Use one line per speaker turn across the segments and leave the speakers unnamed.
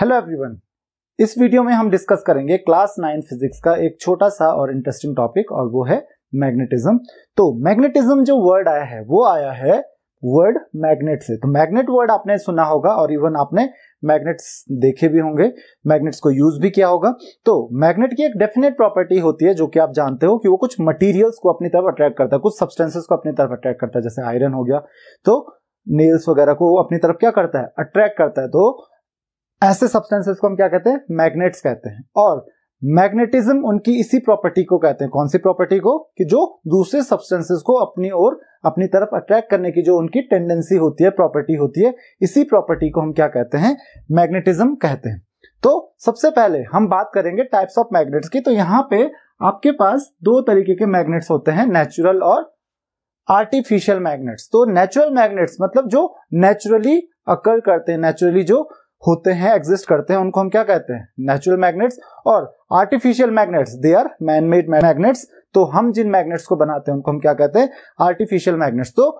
hello everyone इस video में हम डिस्कस करेंगे क्लास नाइन फिजिक्स का एक छोटा सा और इंटरेस्टिंग टॉपिक और वो है मैग्नेटिज्म तो मैग्नेटिज्म जो वर्ड आया है वो आया है वर्ड मैग्नेट से तो मैग्नेट वर्ड आपने सुना होगा और इवन आपने मैग्नेट्स देखे भी होंगे मैग्नेट्स को यूज भी किया होगा तो मैग्नेट की एक डेफिनेट प्रॉपर्टी होती है जो कि आप जानते हो कि वो कुछ मटेरियल्स को अपनी तरफ अट्रैक्ट करता है कुछ सब्सटेंसेस को अपनी तरफ अट्रैक्ट करता है जैसे आयरन हो गया तो नेल्स वगैरह को अपनी तरफ क्या करता है अट्रैक्ट करता है तो ऐसे सब्सटेंसेस को हम क्या कहते हैं मैग्नेट्स कहते हैं और मैग्नेटिज्म उनकी इसी प्रॉपर्टी को कहते हैं कौन सी प्रॉपर्टी को कि जो दूसरे सब्सटेंसेस को अपनी ओर अपनी तरफ अट्रैक्ट करने की जो उनकी टेंडेंसी होती है प्रॉपर्टी होती है इसी प्रॉपर्टी को हम क्या कहते हैं मैग्नेटिज्म कहते हैं तो सबसे पहले हम बात करेंगे टाइप्स ऑफ मैग्नेट्स की तो यहाँ पे आपके पास दो तरीके के मैग्नेट्स होते हैं नेचुरल और आर्टिफिशियल मैग्नेट्स तो नेचुरल मैग्नेट्स मतलब जो नेचुरली अकर करते हैं नेचुरली जो होते हैं एग्जिस्ट करते हैं उनको हम क्या कहते हैं नेचुरल मैग्नेट्स और artificial magnets they are man made magnets तो हम जिन मैग्नेट्स को बनाते हैं उनको हम क्या कहते हैं आर्टिफिशियल मैग्नेट्स तो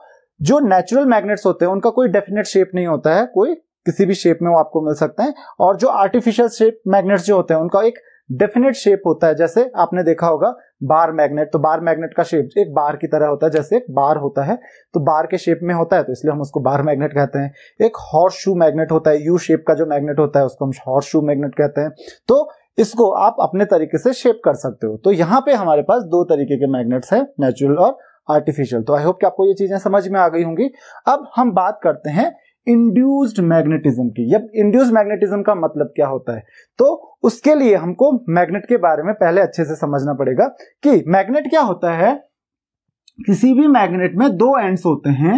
जो नेचुरल मैग्नेट्स होते हैं उनका कोई डेफिनेट शेप नहीं होता है कोई किसी भी शेप में वो आपको मिल सकते हैं और जो आर्टिफिशियल शेप मैग्नेट्स जो होते हैं उनका एक डेफिनेट शेप होता है जैसे आपने देखा होगा बार मैग्नेट तो बार मैग्नेट का शेप एक बार की तरह होता है जैसे एक बार होता है तो बार के शेप में होता है तो इसलिए हम उसको बार मैग्नेट कहते हैं एक हॉर्स शू मैग्नेट होता है यू शेप का जो मैग्नेट होता है उसको हम हॉर्स शू मैग्नेट कहते हैं तो इसको आप अपने तरीके से शेप कर सकते हो तो यहाँ पे हमारे पास दो तरीके के मैग्नेट्स हैं नेचुरल और आर्टिफिशियल तो आई होप कि आपको ये चीजें समझ में आ गई होंगी अब हम बात करते हैं इंड्यूस्ड मैग्नेटिज्म की जब इंड्यूस्ड मैग्नेटिज्म का मतलब क्या होता है तो उसके लिए हमको मैग्नेट के बारे में पहले अच्छे से समझना पड़ेगा कि मैग्नेट क्या होता है किसी भी मैग्नेट में दो एंड्स होते हैं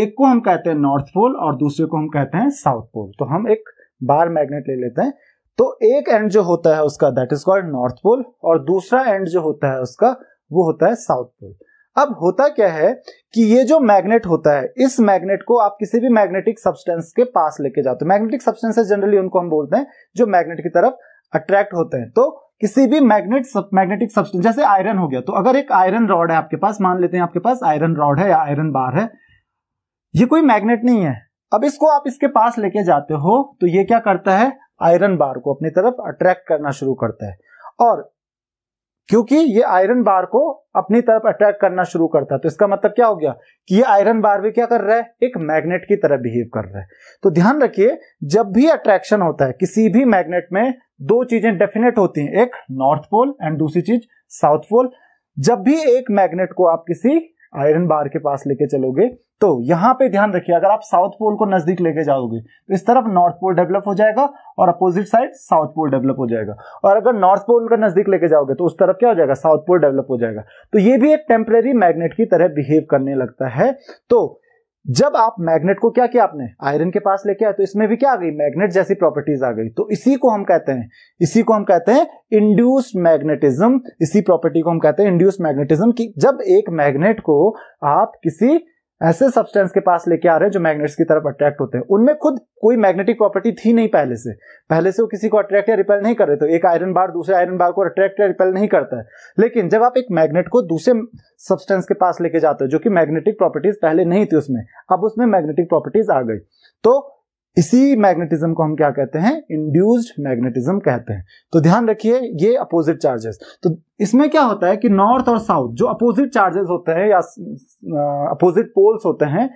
एक को हम कहते हैं नॉर्थ पोल और दूसरे को हम कहते हैं साउथ पोल तो हम एक बार मैग्नेट ले लेते हैं तो एक एंड जो होता है उसका that is called north pole और दूसरा एंड जो होता है उसका वो होता है साउथ पोल अब होता क्या है कि ये जो मैग्नेट होता है इस मैग्नेट को आप किसी भी मैग्नेटिक सब्सटेंस के पास लेके जाते हो मैग्नेटिक सब्सटेंसेस जनरली उनको हम बोलते हैं जो मैग्नेट की तरफ अट्रैक्ट होते हैं तो किसी भी मैग्नेट मैग्नेटिक सब्सटेंस जैसे आयरन हो गया तो अगर एक आयरन रॉड है आपके पास मान लेते हैं आपके पास आयरन रॉड है या आयरन बार है ये कोई मैग्नेट नहीं है अब इसको आप इसके पास लेके जाते हो तो ये क्या करता है आयरन बार को अपनी तरफ अट्रैक्ट करना शुरू करता है और क्योंकि ये आयरन बार को अपनी तरफ अट्रैक्ट करना शुरू करता है तो इसका मतलब क्या हो गया कि ये आयरन बार भी क्या कर रहा है एक मैग्नेट की तरह बिहेव कर रहा है तो ध्यान रखिए जब भी अट्रैक्शन होता है किसी भी मैग्नेट में दो चीजें डेफिनेट होती हैं एक नॉर्थ पोल एंड दूसरी चीज साउथ पोल जब भी एक मैग्नेट को आप किसी आयरन बार के पास लेके चलोगे तो यहां पे ध्यान रखिए अगर आप साउथ पोल को नजदीक लेके जाओगे तो इस तरफ नॉर्थ पोल डेवलप हो जाएगा और opposite side south pole develop हो जाएगा और अगर नॉर्थ पोल का नजदीक लेके जाओगे तो उस तरफ क्या हो जाएगा साउथ पोल डेवलप हो जाएगा तो ये भी एक टेम्परेरी मैग्नेट की तरह बिहेव करने लगता है तो जब आप मैग्नेट को क्या किया आपने आयरन के पास लेके आए तो इसमें भी क्या आ गई मैग्नेट जैसी प्रॉपर्टीज आ गई तो इसी को हम कहते हैं इसी को हम कहते हैं इंड्यूस्ड मैग्नेटिज्म इसी प्रॉपर्टी को हम कहते हैं इंड्यूस्ड मैग्नेटिज्म कि जब एक मैग्नेट को आप किसी ऐसे सब्सटेंस के पास लेके आ रहे हैं जो मैग्नेट्स की तरफ अट्रैक्ट होते हैं उनमें खुद कोई मैग्नेटिक प्रॉपर्टी थी नहीं पहले से पहले से वो किसी को अट्रैक्ट या रिपेल नहीं कर रहे तो एक आयरन बार दूसरे आयरन बार को अट्रैक्ट या रिपेल नहीं करता है लेकिन जब आप एक मैग्नेट को दूसरे सब्सटेंस के पास लेके जाते हो जो कि मैग्नेटिक प्रॉपर्टीज पहले नहीं थी उसमें अब उसमें मैग्नेटिक प्रॉपर्टीज आ गई तो इसी मैग्नेटिज्म को हम क्या कहते हैं इंड्यूस्ड मैग्नेटिज्म कहते हैं तो ध्यान रखिए ये अपोजिट चार्जेस तो इसमें क्या होता है कि नॉर्थ और साउथ जो अपोजिट चार्जेस होते हैं या अपोजिट पोल्स होते हैं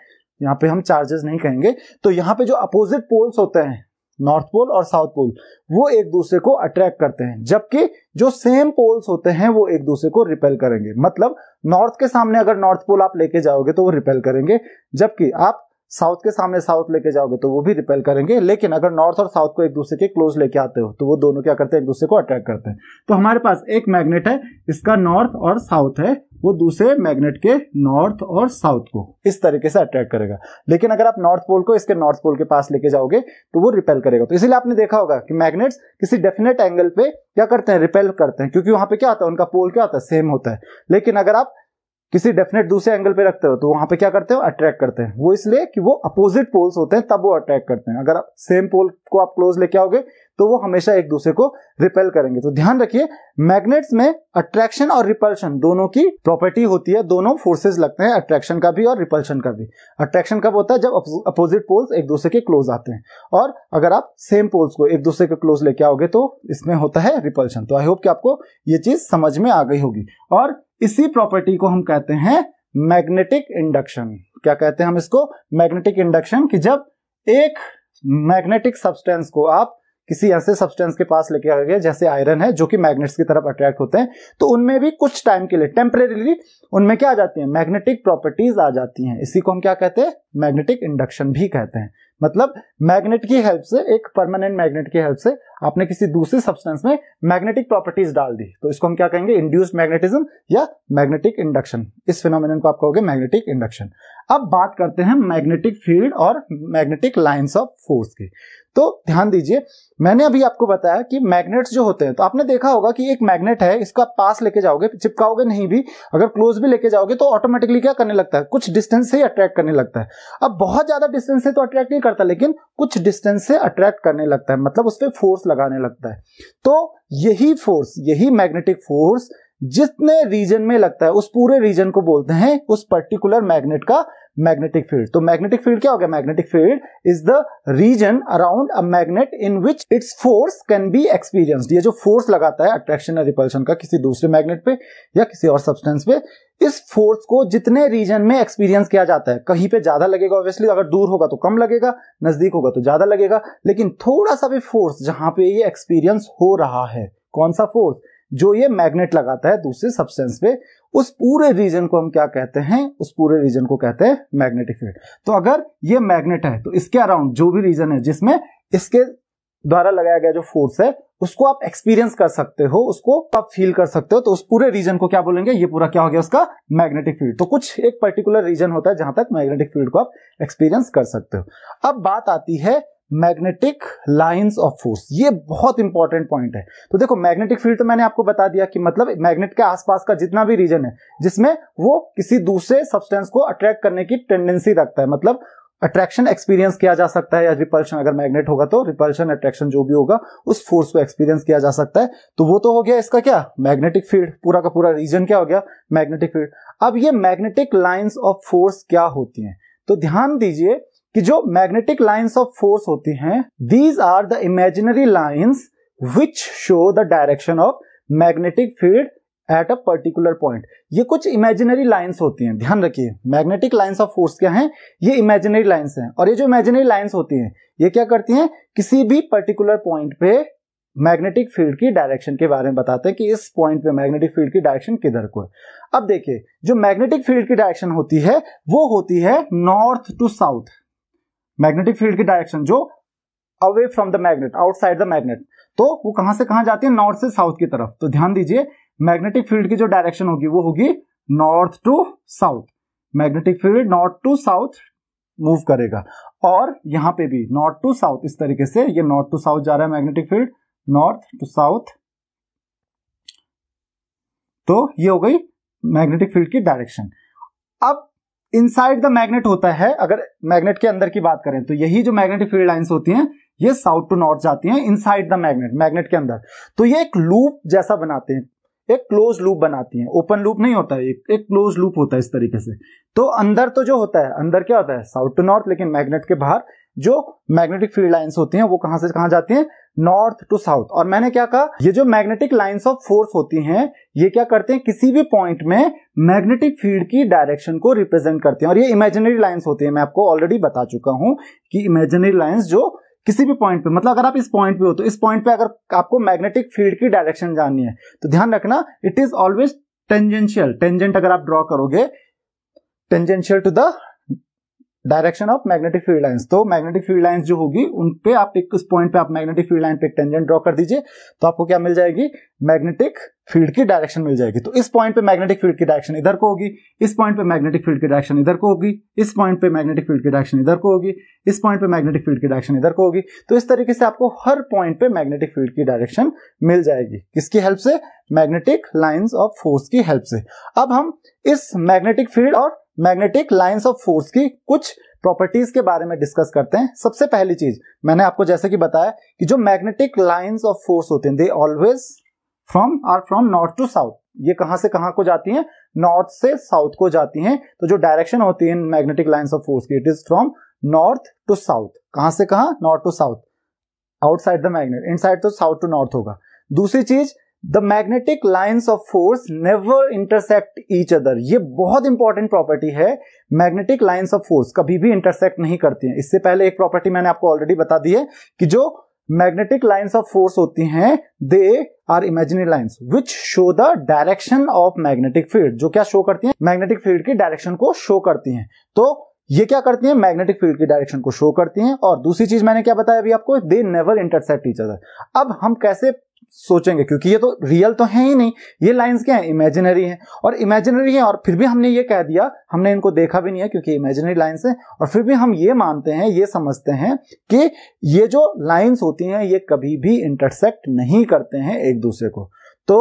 यहाँ पे हम चार्जेस नहीं कहेंगे तो यहाँ पे जो अपोजिट पोल्स होते हैं नॉर्थ पोल और साउथ पोल वो एक दूसरे को अट्रैक्ट करते हैं जबकि जो सेम पोल्स होते हैं वो एक दूसरे को रिपेल करेंगे मतलब नॉर्थ के सामने अगर नॉर्थ पोल आप लेके जाओगे तो वो रिपेल करेंगे जबकि आप साउथ के सामने साउथ लेके जाओगे तो वो भी रिपेल करेंगे लेकिन अगर नॉर्थ और साउथ को एक दूसरे के क्लोज लेके आते हो तो वो दोनों क्या करते हैं एक दूसरे को अट्रैक करते हैं तो हमारे पास एक मैग्नेट है इसका नॉर्थ और साउथ है वो दूसरे मैग्नेट के नॉर्थ और साउथ को इस तरीके से अट्रैक्ट करेगा लेकिन अगर आप नॉर्थ पोल को इसके नॉर्थ पोल के पास लेके जाओगे तो वो रिपेल करेगा तो इसलिए आपने देखा होगा कि मैग्नेट्स किसी डेफिनेट एंगल पे क्या करते हैं रिपेल करते हैं क्योंकि वहां पे क्या आता है उनका पोल क्या होता है सेम होता है लेकिन अगर आप किसी डेफिनेट दूसरे एंगल पे रखते हो तो वहां पे क्या करते हो अट्रैक्ट करते हैं वो इसलिए कि वो अपोजिट पोल्स होते हैं तब वो अट्रैक्ट करते हैं अगर आप सेम पोल को आप क्लोज लेके आओगे तो वो हमेशा एक दूसरे को रिपेल करेंगे तो ध्यान रखिए मैग्नेट्स में अट्रैक्शन और रिपल्शन दोनों की प्रॉपर्टी होती है दोनों फोर्सेस लगते हैं अट्रैक्शन का भी और रिपल्शन का भी अट्रैक्शन कब होता है जब अपोजिट पोल्स एक दूसरे के क्लोज आते हैं और अगर आप सेम पोल्स को एक दूसरे के क्लोज लेके आओगे तो इसमें होता है रिपल्शन तो आई होप कि आपको ये चीज समझ में आ गई होगी और इसी प्रॉपर्टी को हम कहते हैं मैग्नेटिक इंडक्शन क्या कहते हैं हम इसको मैग्नेटिक इंडक्शन कि जब एक मैग्नेटिक सब्सटेंस को आप किसी ऐसे सब्सटेंस के पास लेके आ गया जैसे आयरन है जो कि मैग्नेट्स की तरफ अट्रैक्ट होते हैं तो उनमें भी कुछ टाइम के लिए टेम्परेली उनमें क्या आ जाती है मैग्नेटिक प्रॉपर्टीज आ जाती हैं इसी को हम क्या कहते हैं मैग्नेटिक इंडक्शन भी कहते हैं मतलब मैग्नेट की हेल्प से एक परमानेंट मैग्नेट की हेल्प से आपने किसी दूसरे सब्सटेंस में मैग्नेटिक प्रॉपर्टीज डाल दी तो इसको हम क्या कहेंगे इंड्यूस्ड मैग्नेटिज्म या मैग्नेटिक इंडक्शन इस फिनोमिनन को आप कहोगे मैग्नेटिक इंडक्शन अब बात करते हैं मैग्नेटिक फील्ड और मैग्नेटिक लाइंस ऑफ फोर्स की तो ध्यान दीजिए मैंने अभी आपको बताया कि मैग्नेट्स जो होते हैं तो आपने देखा होगा कि एक मैग्नेट है इसका पास लेके जाओगे चिपकाओगे नहीं भी अगर क्लोज भी लेके जाओगे तो ऑटोमेटिकली क्या करने लगता है कुछ डिस्टेंस से ही अट्रैक्ट करने लगता है अब बहुत ज्यादा डिस्टेंस से तो अट्रैक्ट नहीं करता लेकिन कुछ डिस्टेंस से अट्रैक्ट करने लगता है मतलब उस पर फोर्स लगाने लगता है तो यही फोर्स यही मैग्नेटिक फोर्स जितने रीजन में लगता है उस पूरे रीजन को बोलते हैं उस पर्टिकुलर मैग्नेट का मैग्नेटिक फील्ड तो मैग्नेटिक फील्ड क्या हो गया magnetic field is the region around a magnet in which its force can be experienced ये जो फोर्स लगाता है अट्रैक्शन या रिपल्शन का किसी दूसरे मैग्नेट पे या किसी और सब्सटेंस पे इस फोर्स को जितने रीजन में एक्सपीरियंस किया जाता है कहीं पे ज्यादा लगेगा ऑब्वियसली अगर दूर होगा तो कम लगेगा नजदीक होगा तो ज्यादा लगेगा लेकिन थोड़ा सा भी फोर्स जहां पे ये एक्सपीरियंस हो रहा है कौन सा फोर्स जो ये मैग्नेट लगाता है दूसरे सब्सटेंस पे उस पूरे रीजन को हम क्या कहते हैं उस पूरे रीजन को कहते हैं मैग्नेटिक फील्ड तो अगर ये मैग्नेट है तो इसके अराउंड जो भी रीजन है जिसमें इसके द्वारा लगाया गया जो फोर्स है उसको आप एक्सपीरियंस कर सकते हो उसको आप फील कर सकते हो तो उस पूरे रीजन को क्या बोलेंगे ये पूरा क्या हो गया उसका मैग्नेटिक फील्ड तो कुछ एक पर्टिकुलर रीजन होता है जहां तक मैग्नेटिक फील्ड को आप एक्सपीरियंस कर सकते हो अब बात आती है मैग्नेटिक लाइंस ऑफ फोर्स ये बहुत इंपॉर्टेंट पॉइंट है तो देखो मैग्नेटिक फील्ड तो मैंने आपको बता दिया कि मतलब मैग्नेट के आसपास का जितना भी रीजन है जिसमें वो किसी दूसरे सब्सटेंस को अट्रैक्ट करने की टेंडेंसी रखता है मतलब अट्रैक्शन एक्सपीरियंस किया जा सकता है या रिपल्शन अगर मैग्नेट होगा तो रिपल्शन अट्रैक्शन जो भी होगा उस फोर्स को एक्सपीरियंस किया जा सकता है तो वो तो हो गया इसका क्या मैग्नेटिक फील्ड पूरा का पूरा रीजन क्या हो गया मैग्नेटिक फील्ड अब ये मैग्नेटिक लाइंस ऑफ फोर्स क्या होती हैं तो ध्यान दीजिए कि जो मैग्नेटिक लाइंस ऑफ फोर्स होती हैं these are the imaginary lines which show the direction of magnetic field at a particular point ये कुछ इमेजिनरी लाइंस होती हैं ध्यान रखिए मैग्नेटिक लाइंस ऑफ फोर्स क्या हैं ये इमेजिनरी लाइंस हैं और ये जो इमेजिनरी लाइंस होती हैं ये क्या करती हैं किसी भी पर्टिकुलर पॉइंट पे मैग्नेटिक फील्ड की डायरेक्शन के बारे में बताते हैं कि इस पॉइंट पे मैग्नेटिक फील्ड की डायरेक्शन किधर को है अब देखिए जो मैग्नेटिक फील्ड की डायरेक्शन होती है वो होती है north to south magnetic field की डायरेक्शन जो away from the magnet outside the magnet तो वो कहां से कहां जाती है नॉर्थ से साउथ की तरफ तो ध्यान दीजिए मैग्नेटिक फील्ड की जो डायरेक्शन होगी वो होगी north to south magnetic field north to south move करेगा और यहां पे भी नॉर्थ टू साउथ इस तरीके से ये नॉर्थ टू साउथ जा रहा है magnetic field north to south तो ये हो गई मैग्नेटिक फील्ड की डायरेक्शन अब इनसाइड द मैग्नेट होता है अगर मैग्नेट के अंदर की बात करें तो यही जो मैग्नेटिक फील्ड लाइंस होती हैं ये साउथ टू नॉर्थ जाती हैं इनसाइड द मैग्नेट मैग्नेट के अंदर तो ये एक लूप जैसा बनाते हैं एक क्लोज लूप बनाती हैं ओपन लूप नहीं होता है एक क्लोज लूप होता है इस तरीके से तो अंदर तो जो होता है अंदर क्या होता है साउथ टू नॉर्थ लेकिन मैग्नेट के बाहर जो मैग्नेटिक फील्ड लाइन्स होती हैं वो कहां से कहां जाती हैं नॉर्थ टू साउथ और मैंने क्या कहा ये जो मैग्नेटिक लाइंस ऑफ फोर्स होती हैं ये क्या करते हैं किसी भी पॉइंट में मैग्नेटिक फील्ड की डायरेक्शन को रिप्रेजेंट करते हैं और ये इमेजिनरी लाइंस होती है मैं आपको ऑलरेडी बता चुका हूं कि इमेजिनरी लाइंस जो किसी भी पॉइंट पे मतलब अगर आप इस पॉइंट पे हो तो इस पॉइंट पे अगर आपको मैग्नेटिक फील्ड की डायरेक्शन जाननी है तो ध्यान रखना it is always tangential tangent अगर आप ड्रॉ करोगे tangential to the direction of magnetic field lines तो मैग्नेटिक फील्ड लाइंस जो होगी उन पे आप एक उस पॉइंट पे आप मैग्नेटिक फील्ड लाइन पे एक टेंजेंट ड्रॉ कर दीजिए तो आपको क्या मिल जाएगी मैग्नेटिक फील्ड की डायरेक्शन मिल जाएगी तो इस पॉइंट पे मैग्नेटिक फील्ड की डायरेक्शन इधर को होगी इस पॉइंट पे मैग्नेटिक फील्ड की डायरेक्शन इधर को होगी इस पॉइंट पे मैग्नेटिक फील्ड की डायरेक्शन इधर को होगी इस पॉइंट पे मैग्नेटिक फील्ड की डायरेक्शन इधर को होगी तो इस तरीके से आपको हर पॉइंट पे मैग्नेटिक फील्ड की डायरेक्शन मिल जाएगी किसकी हेल्प से मैग्नेटिक लाइन्स ऑफ फोर्स की हेल्प से अब हम इस मैग्नेटिक फील्ड और मैग्नेटिक लाइंस ऑफ फोर्स की कुछ प्रॉपर्टीज के बारे में डिस्कस करते हैं सबसे पहली चीज मैंने आपको जैसे कि बताया कि जो मैग्नेटिक लाइंस ऑफ फोर्स होते हैं they always from are from north to south ये कहां से कहां को जाती हैं नॉर्थ से साउथ को जाती हैं तो जो डायरेक्शन होती है मैग्नेटिक लाइन्स ऑफ फोर्स की it is from north to south कहां से कहा north to south outside the magnet inside तो साउथ टू नॉर्थ होगा दूसरी चीज the magnetic lines of force never intersect each other ये बहुत इंपॉर्टेंट प्रॉपर्टी है मैग्नेटिक लाइन्स ऑफ फोर्स कभी भी इंटरसेक्ट नहीं करती हैं इससे पहले एक प्रॉपर्टी मैंने आपको ऑलरेडी बता दी है कि जो मैग्नेटिक लाइन्स ऑफ फोर्स होती हैं they are imaginary lines which show the direction of magnetic field जो क्या शो करती हैं मैग्नेटिक फील्ड की डायरेक्शन को शो करती हैं तो ये क्या करती हैं मैग्नेटिक फील्ड की डायरेक्शन को शो करती हैं और दूसरी चीज मैंने क्या बताया अभी आपको they never intercept each other अब हम कैसे सोचेंगे क्योंकि ये तो रियल तो है ही नहीं ये लाइंस क्या है इमेजिनरी हैं और इमेजिनरी हैं और फिर भी हमने ये कह दिया हमने इनको देखा भी नहीं है क्योंकि इमेजिनरी लाइंस हैं और फिर भी हम ये मानते हैं ये समझते हैं कि ये जो लाइंस होती हैं ये कभी भी इंटरसेक्ट नहीं करते हैं एक दूसरे को तो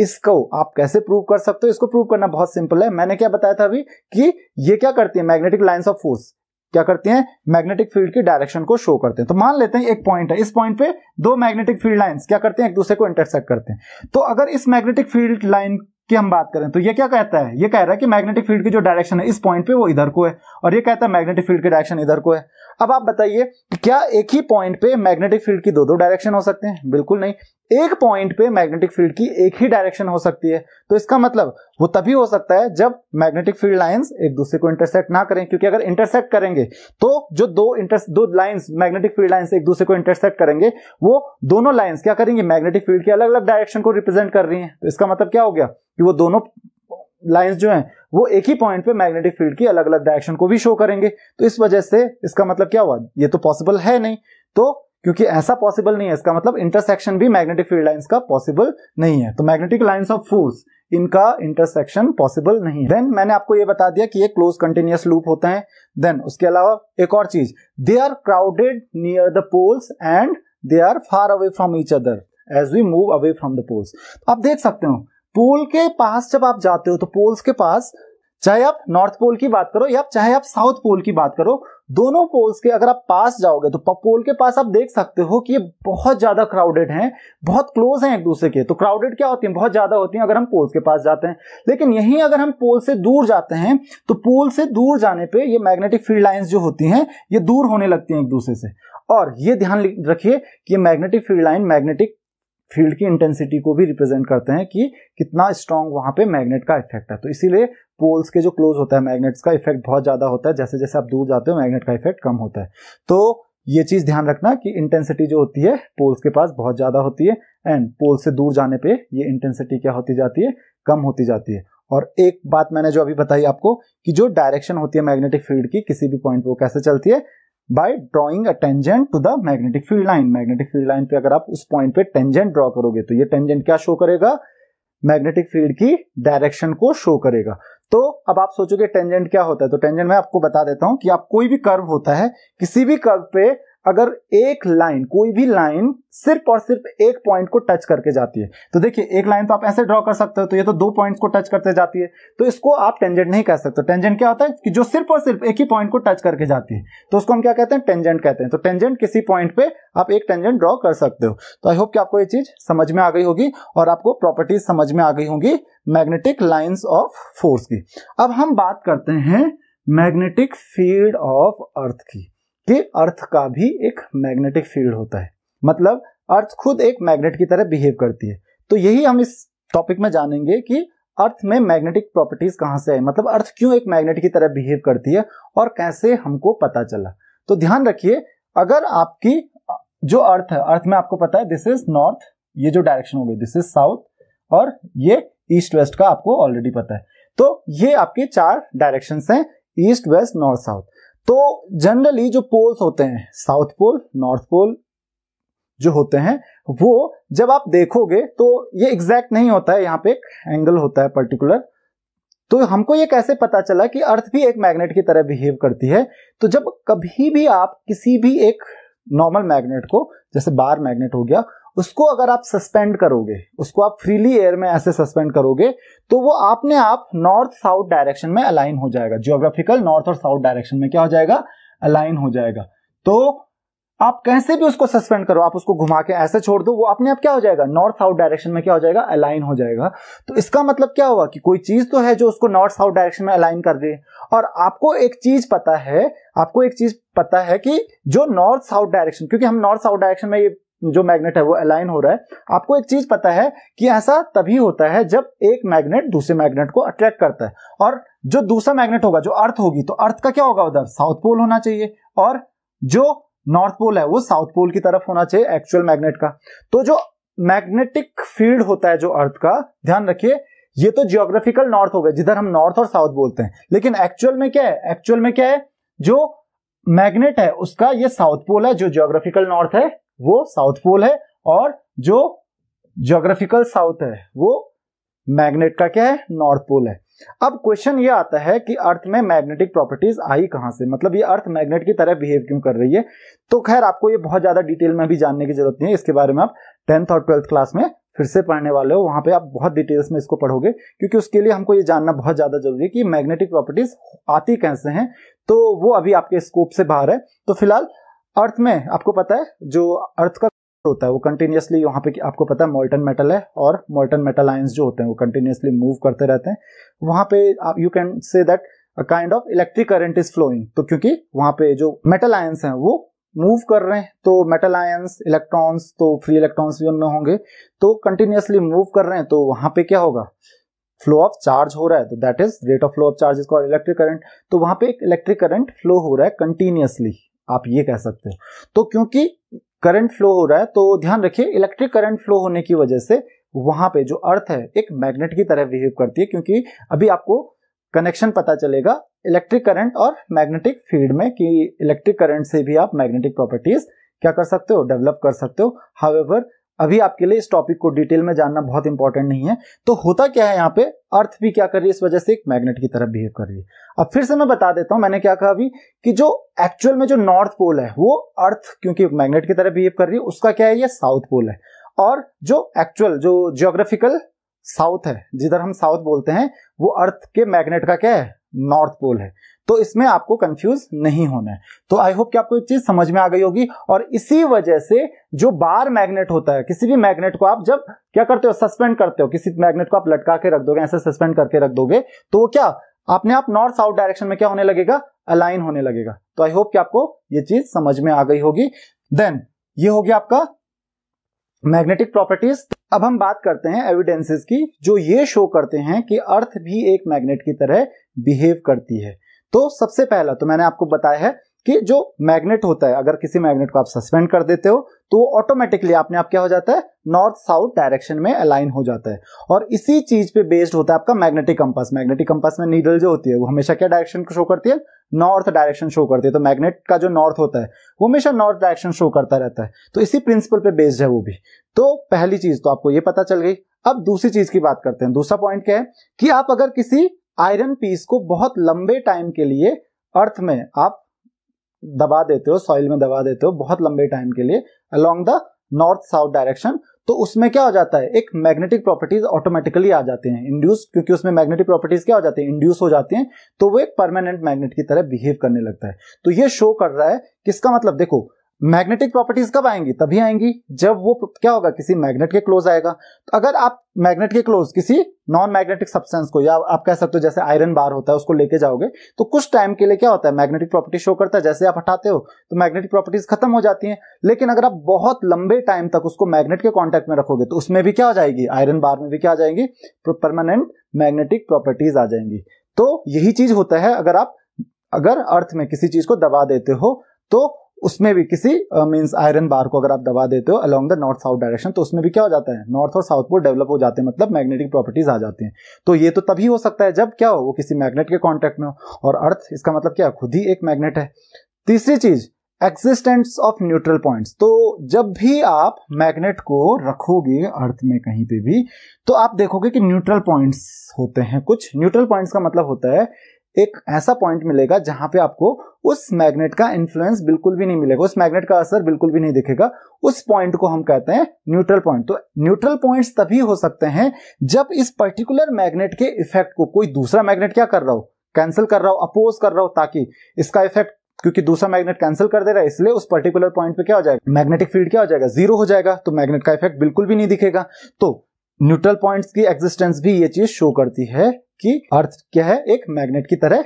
इसको आप कैसे प्रूव कर सकते हो इसको प्रूव करना बहुत सिंपल है मैंने क्या बताया था अभी कि ये क्या करती है मैग्नेटिक लाइन्स ऑफ फोर्स क्या करते हैं मैग्नेटिक फील्ड की डायरेक्शन को शो करते हैं तो मान लेते हैं एक पॉइंट है इस पॉइंट पे दो मैग्नेटिक फील्ड लाइंस क्या करते हैं एक दूसरे को इंटरसेक्ट करते हैं तो अगर इस मैग्नेटिक फील्ड लाइन की हम बात करें तो ये क्या कहता है ये कह रहा है कि मैग्नेटिक फील्ड की जो डायरेक्शन है इस पॉइंट पे वो इधर को है और ये कहता है मैग्नेटिक फील्ड की डायरेक्शन इधर को है अब आप बताइए क्या एक ही पॉइंट पे मैग्नेटिक फील्ड की दो दो डायरेक्शन हो सकते हैं बिल्कुल नहीं एक पॉइंट पे मैग्नेटिक फील्ड की एक ही डायरेक्शन हो सकती है तो इसका मतलब वो तभी हो सकता है जब मैग्नेटिक फील्ड लाइंस एक दूसरे को इंटरसेक्ट ना करें क्योंकि अगर इंटरसेक्ट करेंगे तो जो दो इंटर दो लाइंस मैग्नेटिक फील्ड लाइंस एक दूसरे को इंटरसेक्ट करेंगे वो दोनों लाइंस क्या करेंगे मैग्नेटिक फील्ड के अलग अलग डायरेक्शन को रिप्रेजेंट कर रही है तो इसका मतलब क्या हो गया कि वो दोनों लाइंस जो हैं वो एक ही पॉइंट पे मैग्नेटिक फील्ड की अलग अलग डायरेक्शन को भी शो करेंगे तो इस वजह से इसका मतलब क्या हुआ ये तो पॉसिबल है नहीं तो क्योंकि ऐसा पॉसिबल नहीं है इसका मतलब इंटरसेक्शन भी मैग्नेटिक फील्ड लाइन्स का पॉसिबल नहीं है तो मैग्नेटिक लाइन्स ऑफ फोर्स इनका इंटरसेक्शन पॉसिबल नहीं है देन मैंने आपको ये बता दिया कि ये क्लोज कंटिन्यूस लूप होते हैं देन उसके अलावा एक और चीज they are crowded near the poles and they are far away from each other as we move away from the poles आप देख सकते हो पोल के पास जब आप जाते हो तो पोल्स के पास चाहे आप नॉर्थ पोल की बात करो या चाहे आप साउथ पोल की बात करो दोनों पोल्स के अगर आप पास जाओगे तो पोल के पास आप देख सकते हो कि ये बहुत ज्यादा क्राउडेड हैं बहुत क्लोज हैं एक दूसरे के तो क्राउडेड क्या होती है बहुत ज्यादा होती है अगर हम पोल्स के पास जाते हैं लेकिन यहीं अगर हम पोल से दूर जाते हैं तो पोल से दूर जाने पर ये मैग्नेटिक फील्ड लाइन्स जो होती हैं ये दूर होने लगती हैं एक दूसरे से और ये ध्यान रखिए कि magnetic field line magnetic field की इंटेंसिटी को भी रिप्रेजेंट करते हैं कि कितना स्ट्रांग वहां पे मैग्नेट का इफेक्ट है तो इसीलिए पोल्स के जो क्लोज होता है मैग्नेट्स का इफेक्ट बहुत ज्यादा होता है जैसे जैसे आप दूर जाते हो मैग्नेट का इफेक्ट कम होता है तो ये चीज ध्यान रखना कि इंटेंसिटी जो होती है पोल्स के पास बहुत ज्यादा होती है एंड पोल से दूर जाने पर यह इंटेंसिटी क्या होती जाती है कम होती जाती है और एक बात मैंने जो अभी बताई आपको कि जो डायरेक्शन होती है मैग्नेटिक फील्ड की किसी भी पॉइंट पर वो कैसे चलती है by drawing a tangent to the magnetic field line magnetic field line पे अगर आप उस पॉइंट पे टेंजेंट ड्रॉ करोगे तो ये टेंजेंट क्या शो करेगा मैग्नेटिक फील्ड की डायरेक्शन को शो करेगा तो अब आप सोचोगे टेंजेंट क्या होता है तो टेंजेंट मैं आपको बता देता हूं कि आप कोई भी कर्व होता है किसी भी कर्व पे अगर एक लाइन कोई भी लाइन सिर्फ और सिर्फ एक पॉइंट को टच करके जाती है तो देखिए एक लाइन तो आप ऐसे ड्रॉ कर सकते हो तो ये तो दो पॉइंट्स को टच करते जाती है तो इसको आप टेंजेंट नहीं कह सकते टेंजेंट क्या होता है कि जो सिर्फ और सिर्फ एक ही पॉइंट को टच करके जाती है तो उसको हम क्या कहते हैं टेंजेंट कहते हैं तो टेंजेंट किसी पॉइंट पे आप एक टेंजेंट ड्रॉ कर सकते हो तो आई होप कि आपको ये चीज समझ में आ गई होगी और आपको प्रॉपर्टीज समझ में आ गई होंगी मैग्नेटिक लाइन्स ऑफ फोर्स की अब हम बात करते हैं मैग्नेटिक फील्ड ऑफ अर्थ की कि अर्थ का भी एक मैग्नेटिक फील्ड होता है मतलब अर्थ खुद एक मैग्नेट की तरह बिहेव करती है तो यही हम इस टॉपिक में जानेंगे कि अर्थ में मैग्नेटिक प्रॉपर्टीज कहाँ से आए मतलब अर्थ क्यों एक मैग्नेट की तरह बिहेव करती है और कैसे हमको पता चला तो ध्यान रखिए अगर आपकी जो अर्थ है अर्थ में आपको पता है दिस इज नॉर्थ ये जो डायरेक्शन हो गई दिस इज साउथ और ये ईस्ट वेस्ट का आपको ऑलरेडी पता है तो ये आपके चार डायरेक्शन हैं ईस्ट वेस्ट नॉर्थ साउथ तो जनरली जो पोल्स होते हैं साउथ पोल नॉर्थ पोल जो होते हैं वो जब आप देखोगे तो ये एग्जैक्ट नहीं होता है यहाँ पे एक एंगल होता है पर्टिकुलर तो हमको ये कैसे पता चला कि अर्थ भी एक मैग्नेट की तरह बिहेव करती है तो जब कभी भी आप किसी भी एक नॉर्मल मैग्नेट को जैसे बार मैग्नेट हो गया उसको अगर आप सस्पेंड करोगे उसको आप फ्रीली एयर में ऐसे सस्पेंड करोगे तो वो आपने आप नॉर्थ साउथ डायरेक्शन में अलाइन हो जाएगा जियोग्राफिकल नॉर्थ और साउथ डायरेक्शन में क्या हो जाएगा अलाइन हो जाएगा तो आप कैसे भी उसको सस्पेंड करो आप उसको घुमा के ऐसे छोड़ दो वो अपने आप क्या हो जाएगा नॉर्थ साउथ डायरेक्शन में क्या हो जाएगा अलाइन हो जाएगा तो इसका मतलब क्या हुआ कि कोई चीज तो है जो उसको नॉर्थ साउथ डायरेक्शन में अलाइन कर दे और आपको एक चीज पता है आपको एक चीज पता है कि जो नॉर्थ साउथ डायरेक्शन क्योंकि हम नॉर्थ साउथ डायरेक्शन में ये जो मैग्नेट है वो अलाइन हो रहा है आपको एक चीज पता है कि ऐसा तभी होता है जब एक मैग्नेट दूसरे मैग्नेट को अट्रैक्ट करता है और जो दूसरा मैग्नेट होगा जो अर्थ होगी तो अर्थ का क्या होगा उधर साउथ पोल होना चाहिए और जो नॉर्थ पोल है वो साउथ पोल की तरफ होना चाहिए एक्चुअल मैग्नेट का तो जो मैग्नेटिक फील्ड होता है जो अर्थ का ध्यान रखिए ये तो जियोग्राफिकल नॉर्थ हो गए जिधर हम नॉर्थ और साउथ बोलते हैं लेकिन एक्चुअल में क्या है एक्चुअल में क्या है जो मैग्नेट है उसका ये साउथ पोल है जो जियोग्राफिकल नॉर्थ है वो साउथ पोल है और जो जोग्राफिकल साउथ है वो मैग्नेट का क्या है नॉर्थ पोल है अब क्वेश्चन ये आता है कि अर्थ में मैग्नेटिक प्रॉपर्टीज आई कहां से मतलब ये अर्थ मैग्नेट की तरह बिहेव क्यों कर रही है तो खैर आपको ये बहुत ज्यादा डिटेल में भी जानने की जरूरत नहीं है इसके बारे में आप टेंथ और ट्वेल्थ क्लास में फिर से पढ़ने वाले हो वहां पे आप बहुत डिटेल्स में इसको पढ़ोगे क्योंकि उसके लिए हमको ये जानना बहुत ज्यादा जरूरी है कि मैग्नेटिक प्रॉपर्टीज आती कैसे हैं तो वो अभी आपके स्कोप से बाहर है तो फिलहाल अर्थ में आपको पता है जो अर्थ का होता है वो कंटिन्यूसली यहाँ पे आपको पता है मोल्टन मेटल है और मोल्टन मेटल आयंस जो होते हैं वो कंटिन्यूसली मूव करते रहते हैं वहां पे आप you can say that a kind of electric current is flowing तो क्योंकि वहां पे जो मेटल आयंस हैं वो मूव कर रहे हैं तो मेटल आयंस इलेक्ट्रॉन्स तो फ्री इलेक्ट्रॉन्स भी उनमें होंगे तो कंटिन्यूसली मूव कर रहे हैं तो वहां पे क्या होगा फ्लो ऑफ चार्ज हो रहा है तो that is rate of flow of charge is called electric current तो वहां पे एक इलेक्ट्रिक करंट फ्लो हो रहा है कंटिन्यूसली आप ये कह सकते हो तो क्योंकि करंट फ्लो हो रहा है तो ध्यान रखिए इलेक्ट्रिक करंट फ्लो होने की वजह से वहां पे जो अर्थ है एक मैग्नेट की तरह बिहेव करती है क्योंकि अभी आपको कनेक्शन पता चलेगा इलेक्ट्रिक करंट और मैग्नेटिक फील्ड में कि इलेक्ट्रिक करंट से भी आप मैग्नेटिक प्रॉपर्टीज क्या कर सकते हो डेवलप कर सकते हो हावेवर अभी आपके लिए इस टॉपिक को डिटेल में जानना बहुत इंपॉर्टेंट नहीं है तो होता क्या है यहाँ पे अर्थ भी क्या कर रही है इस वजह से एक मैग्नेट की तरफ बिहेव कर रही है अब फिर से मैं बता देता हूं मैंने क्या कहा अभी कि जो एक्चुअल में जो नॉर्थ पोल है वो अर्थ क्योंकि मैग्नेट की तरफ बिहेव कर रही है उसका क्या है ये साउथ पोल है और जो एक्चुअल जो जियोग्राफिकल साउथ है जिधर हम साउथ बोलते हैं वो अर्थ के मैग्नेट का क्या है नॉर्थ पोल है तो इसमें आपको कंफ्यूज नहीं होना है तो आई होप कि आपको एक चीज समझ में आ गई होगी और इसी वजह से जो बार मैग्नेट होता है किसी भी मैग्नेट को आप जब क्या करते हो सस्पेंड करते हो किसी मैग्नेट को आप लटका के रख दोगे ऐसे सस्पेंड करके रख दोगे तो वो क्या अपने आप नॉर्थ साउथ डायरेक्शन में क्या होने लगेगा अलाइन होने लगेगा तो आई होप कि आपको ये चीज समझ में आ गई होगी देन ये हो गया आपका मैग्नेटिक प्रॉपर्टीज अब हम बात करते हैं एविडेंसेस की जो ये शो करते हैं कि अर्थ भी एक मैग्नेट की तरह बिहेव करती है तो सबसे पहला तो मैंने आपको बताया है कि जो मैग्नेट होता है अगर किसी मैग्नेट को आप सस्पेंड कर देते हो तो ऑटोमेटिकली आपने आप क्या हो जाता है नॉर्थ साउथ डायरेक्शन में अलाइन हो जाता है और इसी चीज पे बेस्ड होता है आपका मैग्नेटिक कंपास मैग्नेटिक कंपास में नीडल जो होती है वो हमेशा क्या डायरेक्शन शो करती है नॉर्थ डायरेक्शन शो करती है तो मैग्नेट का जो नॉर्थ होता है वो हमेशा नॉर्थ डायरेक्शन शो करता रहता है तो इसी प्रिंसिपल पे बेस्ड है वो भी तो पहली चीज तो आपको ये पता चल गई अब दूसरी चीज की बात करते हैं दूसरा पॉइंट क्या है कि आप अगर किसी आयरन पीस को बहुत लंबे टाइम के लिए अर्थ में आप दबा देते हो सॉइल में दबा देते हो बहुत लंबे टाइम के लिए along the north south direction तो उसमें क्या हो जाता है एक मैग्नेटिक प्रॉपर्टीज ऑटोमेटिकली आ जाते हैं इंड्यूस क्योंकि उसमें मैग्नेटिक प्रॉपर्टीज क्या हो जाती है इंड्यूस हो जाती हैं तो वो एक परमानेंट मैग्नेट की तरह बिहेव करने लगता है तो ये शो कर रहा है किसका मतलब देखो मैग्नेटिक प्रॉपर्टीज कब आएंगी तभी आएंगी जब वो क्या होगा किसी मैग्नेट के क्लोज आएगा तो अगर आप मैग्नेट के क्लोज किसी नॉन मैग्नेटिक सब्सटेंस को या आप कह सकते हो जैसे आयरन बार होता है उसको लेके जाओगे तो कुछ टाइम के लिए क्या होता है मैग्नेटिक प्रॉपर्टी शो करता है जैसे आप हटाते हो तो मैग्नेटिक प्रॉपर्टीज खत्म हो जाती है लेकिन अगर आप बहुत लंबे टाइम तक उसको मैग्नेट के कॉन्टेक्ट में रखोगे तो उसमें भी क्या हो जाएगी आयरन बार में भी क्या आ जाएंगी परमानेंट मैग्नेटिक प्रॉपर्टीज आ जाएंगी तो यही चीज होता है अगर आप अगर अर्थ में किसी चीज को दबा देते हो तो उसमें भी किसी मीन्स आयरन बार को अगर आप दबा देते हो along the north south direction तो उसमें भी क्या हो जाता है नॉर्थ और साउथ पोल डेवलप हो जाते हैं मतलब मैग्नेटिक प्रॉपर्टीज आ जाती हैं तो ये तो तभी हो सकता है जब क्या हो वो किसी मैग्नेट के कॉन्टेक्ट में हो और अर्थ इसका मतलब क्या खुद ही एक मैग्नेट है तीसरी चीज एक्सिस्टेंस ऑफ न्यूट्रल पॉइंट्स तो जब भी आप मैग्नेट को रखोगे अर्थ में कहीं पे भी तो आप देखोगे कि न्यूट्रल पॉइंट्स होते हैं कुछ न्यूट्रल पॉइंट्स का मतलब होता है एक ऐसा पॉइंट मिलेगा जहां पे आपको उस मैग्नेट का इन्फ्लुएंस बिल्कुल भी नहीं मिलेगा उस मैग्नेट का असर बिल्कुल भी नहीं दिखेगा उस पॉइंट को हम कहते हैं न्यूट्रल पॉइंट तो न्यूट्रल पॉइंट्स तभी हो सकते हैं जब इस पर्टिकुलर मैग्नेट के इफेक्ट को कोई दूसरा मैग्नेट क्या कर रहा हो कैंसिल कर रहा हो अपोज कर रहा हो ताकि इसका इफेक्ट क्योंकि दूसरा मैग्नेट कैंसिल कर दे रहा है इसलिए उस पर्टिकुलर पॉइंट पे क्या हो जाएगा मैग्नेटिक फील्ड क्या हो जाएगा जीरो हो जाएगा तो मैग्नेट का इफेक्ट बिल्कुल भी नहीं दिखेगा तो न्यूट्रल पॉइंट्स की एक्जिस्टेंस भी ये चीज शो करती है कि अर्थ क्या है एक मैग्नेट की तरह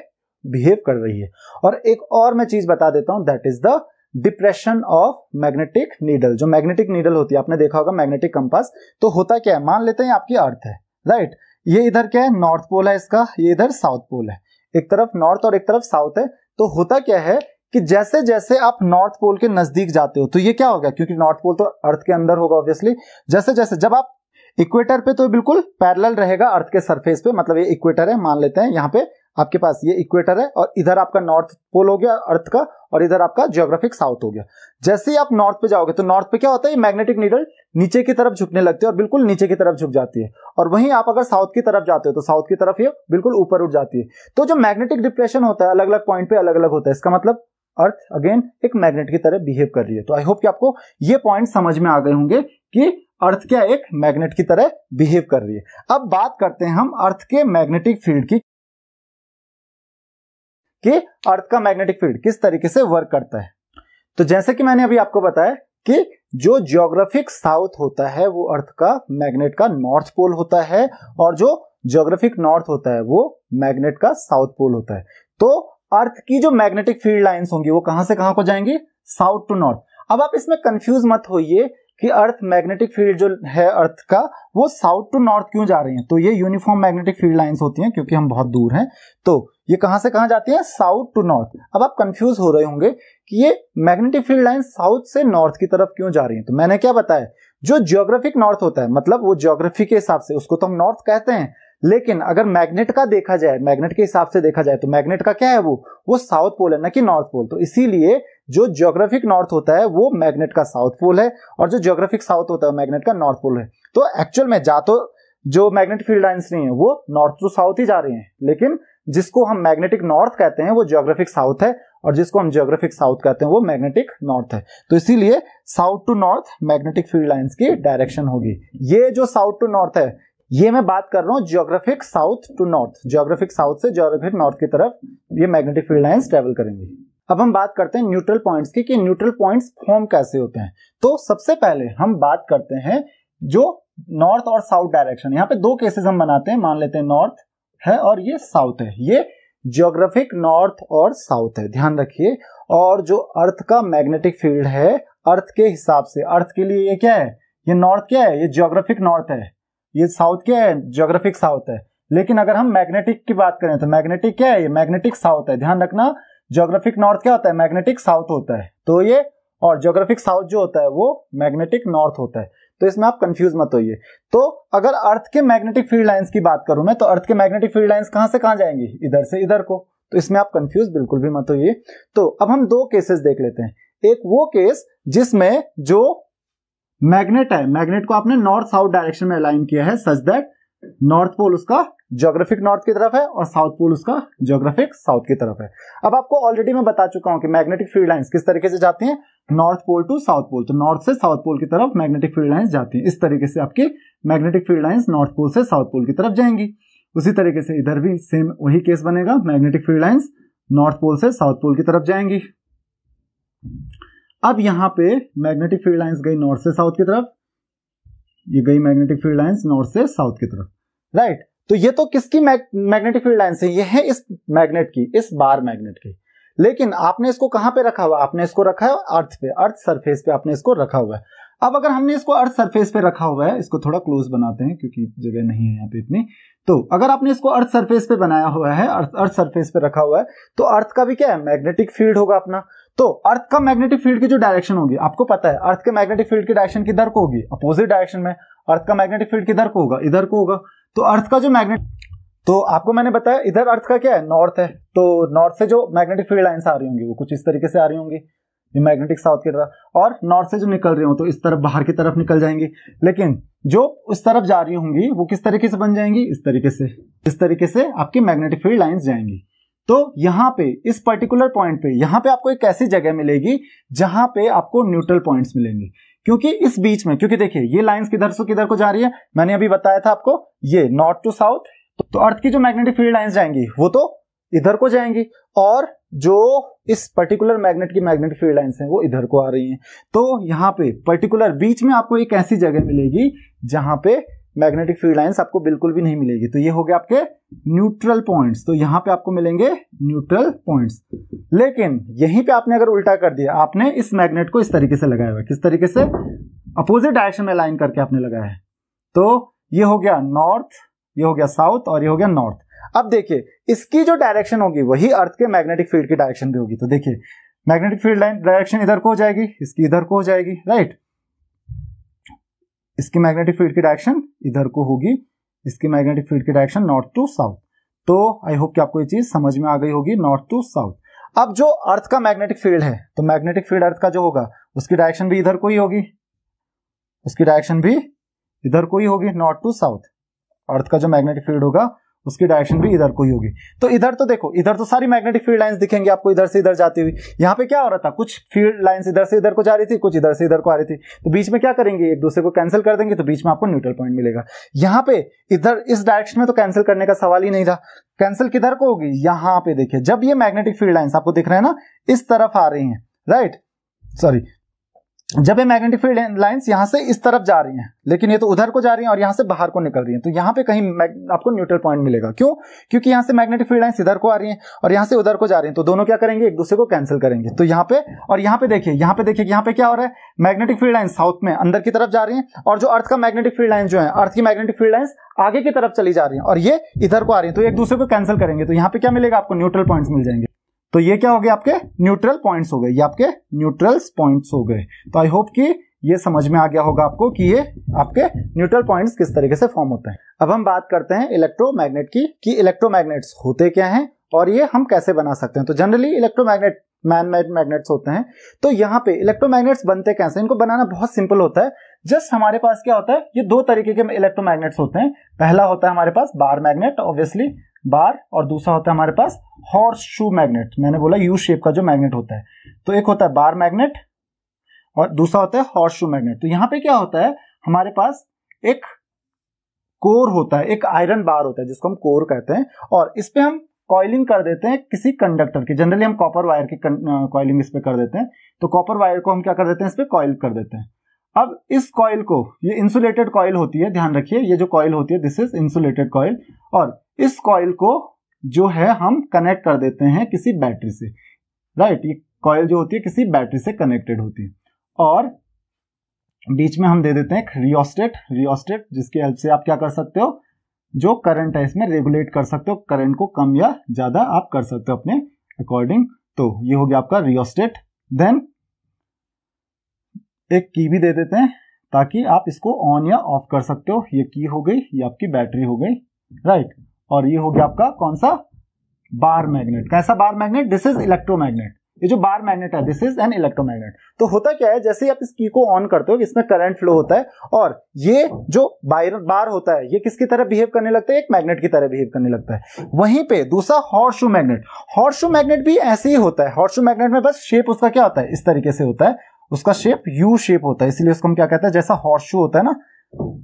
बिहेव कर रही है और एक और मैं चीज बता देता हूं that is the depression of magnetic needle जो मैग्नेटिक नीडल होती है आपने देखा होगा मैग्नेटिक कंपास तो होता क्या है मान लेते हैं आपकी अर्थ है राइट ये इधर क्या है नॉर्थ पोल है इसका ये इधर साउथ पोल है एक तरफ नॉर्थ और एक तरफ साउथ है तो होता क्या है कि जैसे जैसे आप नॉर्थ पोल के नजदीक जाते हो तो ये क्या होगा क्योंकि नॉर्थ पोल तो अर्थ के अंदर होगा ऑब्वियसली जैसे जैसे जब आप इक्वेटर पे तो बिल्कुल पैरेलल रहेगा अर्थ के सरफेस पे मतलब ये इक्वेटर है मान लेते हैं यहाँ पे आपके पास ये इक्वेटर है और इधर आपका नॉर्थ पोल हो गया अर्थ का और इधर आपका ज्योग्राफिक साउथ हो गया जैसे ही आप नॉर्थ पे जाओगे तो नॉर्थ पे क्या होता है मैग्नेटिक नीडल नीचे की तरफ झुकने लगती है और बिल्कुल नीचे की तरफ झुक जाती है और वहीं आप अगर साउथ की तरफ जाते हो तो साउथ की तरफ ये बिल्कुल ऊपर उठ जाती है तो जो मैग्नेटिक डिप्रेशन होता है अलग अलग पॉइंट पे अलग अलग होता है इसका मतलब अर्थ अगेन एक मैग्नेट की तरह बिहेव कर रही है तो आई होप कि आपको ये पॉइंट समझ में आ गए होंगे कि अर्थ क्या एक मैग्नेट की तरह बिहेव कर रही है अब बात करते हैं हम अर्थ के मैग्नेटिक फील्ड की कि अर्थ का मैग्नेटिक फील्ड किस तरीके से वर्क करता है तो जैसे कि मैंने अभी आपको बताया कि जो ज्योग्राफिक साउथ होता है वो अर्थ का मैग्नेट का नॉर्थ पोल होता है और जो ज्योग्राफिक नॉर्थ होता है वो मैग्नेट का साउथ पोल होता है तो अर्थ की जो मैग्नेटिक फील्ड लाइंस होंगी वो कहां से कहां को जाएंगी साउथ टू नॉर्थ अब आप इसमें कंफ्यूज मत होइए कि अर्थ मैग्नेटिक फील्ड जो है अर्थ का वो साउथ टू नॉर्थ क्यों जा रही है तो ये यूनिफॉर्म मैग्नेटिक फील्ड लाइंस होती हैं क्योंकि हम बहुत दूर हैं तो ये कहां से कहां जाती हैं साउथ टू नॉर्थ अब आप कंफ्यूज हो रहे होंगे कि ये मैग्नेटिक फील्ड लाइन साउथ से नॉर्थ की तरफ क्यों जा रही है तो मैंने क्या बताया जो जियोग्राफिक नॉर्थ होता है मतलब वो जियोग्राफी के हिसाब से उसको तो हम नॉर्थ कहते हैं लेकिन अगर मैग्नेट का देखा जाए मैग्नेट के हिसाब से देखा जाए तो मैग्नेट का क्या है वो वो साउथ पोल है ना कि नॉर्थ पोल तो इसीलिए जो ज्योग्राफिक नॉर्थ होता है वो मैग्नेट का साउथ पोल है और जो ज्योग्राफिक साउथ होता है मैग्नेट का नॉर्थ पोल है तो एक्चुअल में जा तो जो मैग्नेटिक फील्ड लाइन्स नहीं है वो नॉर्थ टू साउथ ही जा रही हैं लेकिन जिसको हम मैग्नेटिक नॉर्थ कहते हैं वो ज्योग्राफिक साउथ है और जिसको हम ज्योग्राफिक साउथ कहते हैं वो मैग्नेटिक नॉर्थ है तो इसीलिए south to north magnetic field lines की डायरेक्शन होगी ये जो साउथ टू नॉर्थ है ये मैं बात कर रहा हूँ geographic south to north geographic south से ज्योग्राफिक नॉर्थ की तरफ ये मैग्नेटिक फील्ड लाइन्स ट्रेवल करेंगे अब हम बात करते हैं न्यूट्रल पॉइंट्स की कि न्यूट्रल पॉइंट्स फॉर्म कैसे होते हैं तो सबसे पहले हम बात करते हैं जो नॉर्थ और साउथ डायरेक्शन यहाँ पे दो केसेस हम बनाते हैं मान लेते हैं नॉर्थ है और ये साउथ है ये ज्योग्राफिक नॉर्थ और साउथ है ध्यान रखिए और जो अर्थ का मैग्नेटिक फील्ड है अर्थ के हिसाब से अर्थ के लिए ये क्या है ये नॉर्थ क्या है ये ज्योग्राफिक नॉर्थ है ये साउथ क्या है जोग्राफिक साउथ है लेकिन अगर हम मैग्नेटिक की बात करें तो मैग्नेटिक क्या है ये मैग्नेटिक साउथ है ध्यान रखना जोग्राफिक नॉर्थ क्या होता है मैग्नेटिक साउथ होता है तो ये और जोग्राफिक साउथ जो होता है वो मैग्नेटिक नॉर्थ होता है तो इसमें आप कंफ्यूज मत होइए तो अगर अर्थ के मैग्नेटिक फील्ड लाइंस की बात करूं मैं तो अर्थ के मैग्नेटिक फील्ड लाइंस कहां से कहां जाएंगी इधर से इधर को तो इसमें आप कंफ्यूज बिल्कुल भी मत होइए तो अब हम दो केसेस देख लेते हैं एक वो केस जिसमें जो मैग्नेट है मैग्नेट को आपने नॉर्थ साउथ डायरेक्शन में अलाइन किया है सच दैट नॉर्थ पोल उसका ज्योग्राफिक नॉर्थ की तरफ है और साउथ पोल उसका ज्योग्राफिक साउथ की तरफ है अब आपको ऑलरेडी मैं बता चुका हूं कि मैग्नेटिक फील्ड लाइंस किस तरीके से जाती हैं north pole to south pole तो नॉर्थ से साउथ पोल की तरफ मैग्नेटिक फील्ड लाइंस जाती हैं इस तरीके से आपकी magnetic field lines north pole से साउथ पोल की तरफ जाएंगी उसी तरीके से इधर भी सेम वही केस बनेगा magnetic field lines north pole से साउथ पोल की तरफ जाएंगी अब यहाँ पे मैग्नेटिक फील्ड लाइंस गई नॉर्थ से साउथ की तरफ ये गई मैग्नेटिक फील्ड लाइंस नॉर्थ से साउथ की तरफ राइट तो ये तो किसकी मैग्नेटिक फील्ड लाइंस है ये है इस मैग्नेट की इस बार मैग्नेट की लेकिन आपने इसको कहां पे रखा हुआ आपने इसको रखा है अर्थ पे अर्थ सरफेस पे आपने इसको रखा हुआ है अब अगर हमने इसको अर्थ सरफेस पे रखा हुआ है इसको थोड़ा क्लोज बनाते हैं क्योंकि जगह नहीं है यहाँ पे इतनी तो अगर आपने इसको अर्थ सरफेस पे बनाया हुआ है अर्थ अर्थ सरफेस पे रखा हुआ है तो अर्थ का भी क्या है मैग्नेटिक फील्ड होगा अपना तो अर्थ का मैग्नेटिक फील्ड की जो डायरेक्शन होगी आपको पता है अर्थ के मैग्नेटिक फील्ड की डायरेक्शन किधर को होगी अपोजिट डायरेक्शन में अर्थ का मैग्नेटिक फील्ड किधर को होगा इधर को होगा तो अर्थ का जो मैग्नेट तो आपको मैंने बताया इधर अर्थ का क्या है नॉर्थ है तो नॉर्थ से जो मैग्नेटिक फील्ड लाइन्स आ रही होंगी वो कुछ इस तरीके से आ रही होंगी ये मैग्नेटिक साउथ की तरफ और नॉर्थ से जो निकल रही हो तो इस तरफ बाहर की तरफ निकल जाएंगी लेकिन जो उस तरफ जा रही होंगी वो किस तरीके से बन जाएंगी इस तरीके से इस तरीके से आपकी मैग्नेटिक फील्ड लाइन्स जाएंगी तो यहां पे इस पर्टिकुलर पॉइंट पे यहां पे आपको एक ऐसी जगह मिलेगी जहां पे आपको न्यूट्रल पॉइंट्स मिलेंगे क्योंकि इस बीच में क्योंकि देखिए ये लाइंस किधर से किधर को जा रही है मैंने अभी बताया था आपको ये नॉर्थ टू साउथ तो अर्थ की जो मैग्नेटिक फील्ड लाइंस जाएंगी वो तो इधर को जाएंगी और जो इस पर्टिकुलर मैग्नेट की मैग्नेटिक फील्ड लाइंस हैं वो इधर को आ रही हैं तो यहां पे पर्टिकुलर बीच में आपको एक ऐसी जगह मिलेगी जहां पे मैग्नेटिक फील्ड लाइन्स आपको बिल्कुल भी नहीं मिलेगी तो ये हो गया आपके न्यूट्रल पॉइंट्स तो यहाँ पे आपको मिलेंगे न्यूट्रल पॉइंट्स लेकिन यहीं पे आपने अगर उल्टा कर दिया आपने इस मैग्नेट को इस तरीके से लगाया हुआ किस तरीके से अपोजिट डायरेक्शन में लाइन करके आपने लगाया है तो ये हो गया नॉर्थ ये हो गया साउथ और ये हो गया नॉर्थ अब देखिए इसकी जो डायरेक्शन होगी वही अर्थ के मैग्नेटिक फील्ड की डायरेक्शन भी होगी तो देखिए मैग्नेटिक फील्ड लाइन डायरेक्शन इधर को हो जाएगी इसकी इधर को हो जाएगी राइट इसकी मैग्नेटिक फील्ड की डायरेक्शन इधर को होगी जिसकी मैग्नेटिक फील्ड की डायरेक्शन नॉर्थ टू साउथ तो आई होप कि आपको ये चीज समझ में आ गई होगी नॉर्थ टू साउथ अब जो अर्थ का मैग्नेटिक फील्ड है तो मैग्नेटिक फील्ड अर्थ का जो होगा उसकी डायरेक्शन भी इधर को ही होगी उसकी डायरेक्शन भी इधर को ही होगी नॉर्थ टू साउथ अर्थ का जो मैग्नेटिक फील्ड होगा उसकी डायरेक्शन भी इधर को ही होगी तो इधर तो देखो इधर तो सारी मैग्नेटिक फील्ड लाइंस दिखेंगे आपको इधर से इधर जाती हुई यहाँ पे क्या हो रहा था कुछ फील्ड लाइंस इधर से इधर को जा रही थी कुछ इधर से इधर को आ रही थी तो बीच में क्या करेंगे एक दूसरे को कैंसिल कर देंगे तो बीच में आपको न्यूट्रल पॉइंट मिलेगा यहाँ पे इधर इस डायरेक्शन में तो कैंसिल करने का सवाल ही नहीं था कैंसिल किधर को होगी यहाँ पे देखिए जब ये मैग्नेटिक फील्ड लाइन्स आपको दिख रहे हैं ना इस तरफ आ रही है राइट सॉरी जब ये मैग्नेटिक फील्ड लाइंस यहां से इस तरफ जा रही हैं लेकिन ये तो उधर को जा रही हैं और यहाँ से बाहर को निकल रही हैं तो यहाँ पे कहीं आपको न्यूट्रल पॉइंट मिलेगा क्यों क्योंकि यहाँ से मैग्नेटिक फील्ड लाइंस इधर को आ रही हैं और यहाँ से उधर को जा रही हैं तो दोनों क्या करेंगे एक दूसरे को कैंसिल करेंगे तो यहाँ पे और यहाँ पे देखिए यहाँ पे देखिए यहाँ पे क्या हो रहा है मैग्नेटिक फील्ड लाइन साउथ में अंदर की तरफ जा रही है और जो अर्थ का मैग्नेटिक फील्ड लाइन जो है अर्थ की मैग्नेटिक फील्ड लाइन्स आगे की तरफ चली जा रही है और ये इधर को आ रही है तो एक दूसरे को कैंसिल करेंगे तो यहाँ पे क्या मिलेगा आपको न्यूट्रल पॉइंट्स मिल जाएंगे तो ये क्या हो गया आपके न्यूट्रल पॉइंट्स हो गए ये आपके न्यूट्रल्स पॉइंट्स हो गए तो आई होप कि ये समझ में आ गया होगा आपको कि ये आपके न्यूट्रल पॉइंट्स किस तरीके से फॉर्म होते हैं अब हम बात करते हैं इलेक्ट्रोमैग्नेट की कि इलेक्ट्रोमैग्नेट्स होते क्या हैं और ये हम कैसे बना सकते हैं तो generally electromagnet man made magnets होते हैं तो यहाँ पे इलेक्ट्रोमैग्नेट्स बनते कैसे इनको बनाना बहुत सिंपल होता है जस्ट हमारे पास क्या होता है ये दो तरीके के इलेक्ट्रोमैग्नेट्स होते हैं पहला होता है हमारे पास बार मैग्नेट ऑब्वियसली बार और दूसरा होता है हमारे पास हॉर्स शू मैग्नेट मैंने बोला यू शेप का जो मैग्नेट होता है तो एक होता है बार मैग्नेट और दूसरा होता है हॉर्स शू मैग्नेट तो यहाँ पे क्या होता है हमारे पास एक कोर होता है एक आयरन बार होता है जिसको हम कोर कहते हैं और इस पर हम कॉइलिंग कर देते हैं किसी कंडक्टर की जनरली हम कॉपर वायर की कॉइलिंग इस पर कर देते हैं तो कॉपर वायर को हम क्या कर देते हैं इस पर कॉइल कर देते हैं अब इस कॉयल को ये इंसुलेटेड कॉयल होती है ध्यान रखिए ये जो कॉयल होती है दिस इज इंसुलेटेड कॉयल और इस कॉयल को जो है हम कनेक्ट कर देते हैं किसी बैटरी से राइट ये कॉयल जो होती है किसी बैटरी से कनेक्टेड होती है और बीच में हम दे देते हैं रियोस्टेट रियोस्टेट जिसके हेल्प से आप क्या कर सकते हो जो करंट है इसमें रेगुलेट कर सकते हो करंट को कम या ज्यादा आप कर सकते हो अपने अकॉर्डिंग तो ये हो गया आपका रियोस्टेट देन एक की भी दे देते हैं ताकि आप इसको ऑन या ऑफ कर सकते हो ये की हो गई ये आपकी बैटरी हो गई राइट और ये हो गया आपका कौन सा बार मैग्नेट कैसा bar magnet this is electromagnet ये जो बार मैग्नेट है दिस इज एन इलेक्ट्रोमैग्नेट तो होता क्या है जैसे आप इस की को ऑन करते हो इसमें करंट फ्लो होता है और ये जो बायर बार होता है ये किसकी तरह बिहेव करने लगता है एक मैग्नेट की तरह बिहेव करने लगता है वहीं पे दूसरा हॉर्शू मैग्नेट हॉर्शू मैग्नेट भी ऐसे ही होता है हॉर्शू मैग्नेट में बस शेप उसका क्या होता है इस तरीके से होता है उसका शेप यू शेप होता है इसीलिए उसको हम क्या कहते हैं जैसा हॉर्सू होता है ना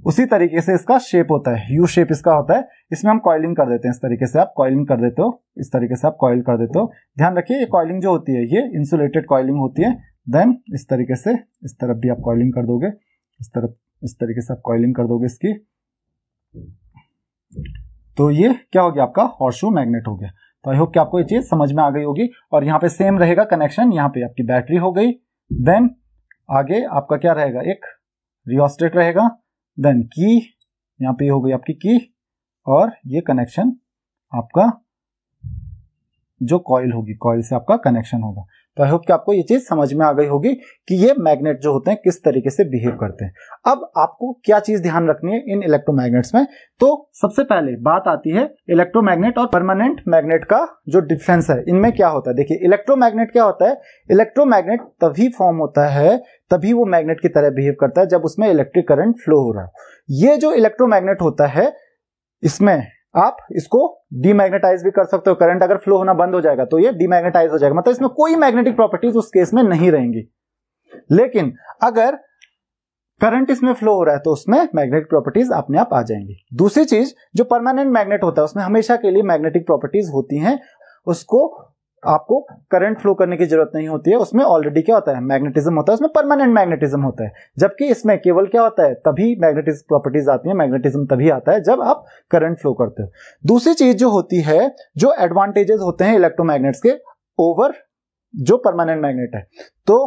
उसी तरीके से इसका शेप होता है यू शेप इसका होता है इसमें हम कॉइलिंग कर देते हैं इस तरीके से आप कॉइलिंग कर देते हो इस तरीके से आप कॉइल कर देते हो ध्यान रखिए ये कॉइलिंग जो होती है ये इंसुलेटेड कॉइलिंग होती है देन इस तरीके से इस तरफ भी आप कॉइलिंग कर दोगे इस तरफ इस तरीके से आप कॉइलिंग कर दोगे इसकी तो ये क्या हो गया आपका शू मैग्नेट हो गया तो आई होप कि आपको ये चीज समझ में आ गई होगी और यहाँ पे सेम रहेगा कनेक्शन यहाँ पे आपकी बैटरी हो गई देन आगे आपका क्या रहेगा एक रियोस्टेट रहेगा देन की यहाँ पे हो गई आपकी की और ये कनेक्शन आपका जो कॉयल होगी कॉयल से आपका कनेक्शन होगा तो आई होप कि आपको ये चीज समझ में आ गई होगी कि ये मैग्नेट जो होते हैं किस तरीके से बिहेव करते हैं अब आपको क्या चीज ध्यान रखनी है इन इलेक्ट्रोमैग्नेट्स में तो सबसे पहले बात आती है इलेक्ट्रोमैग्नेट और परमानेंट मैग्नेट का जो डिफरेंस है इनमें क्या होता है देखिए इलेक्ट्रोमैग्नेट क्या होता है इलेक्ट्रोमैग्नेट तभी फॉर्म होता है तभी वो मैग्नेट की तरह बिहेव करता है जब उसमें इलेक्ट्रिक करंट फ्लो हो रहा है ये जो इलेक्ट्रोमैग्नेट होता है इसमें आप इसको डीमैग्नेटाइज भी कर सकते हो करंट अगर फ्लो होना बंद हो जाएगा तो ये डीमैग्नेटाइज हो जाएगा मतलब इसमें कोई मैग्नेटिक प्रॉपर्टीज उस केस में नहीं रहेंगी लेकिन अगर करंट इसमें फ्लो हो रहा है तो उसमें मैग्नेटिक प्रॉपर्टीज अपने आप आ जाएंगी दूसरी चीज जो परमानेंट मैग्नेट होता है उसमें हमेशा के लिए मैग्नेटिक प्रॉपर्टीज होती हैं उसको आपको करंट फ्लो करने की जरूरत नहीं होती है उसमें ऑलरेडी क्या होता है मैग्नेटिज्म होता है उसमें परमानेंट मैग्नेटिज्म होता है जबकि इसमें केवल क्या होता है तभी मैग्नेटिज प्रॉपर्टीज आती है मैग्नेटिज्म तभी आता है जब आप करंट फ्लो करते हो दूसरी चीज जो होती है जो एडवांटेजेस होते हैं इलेक्ट्रोमैग्नेट्स के ओवर जो परमानेंट मैग्नेट है तो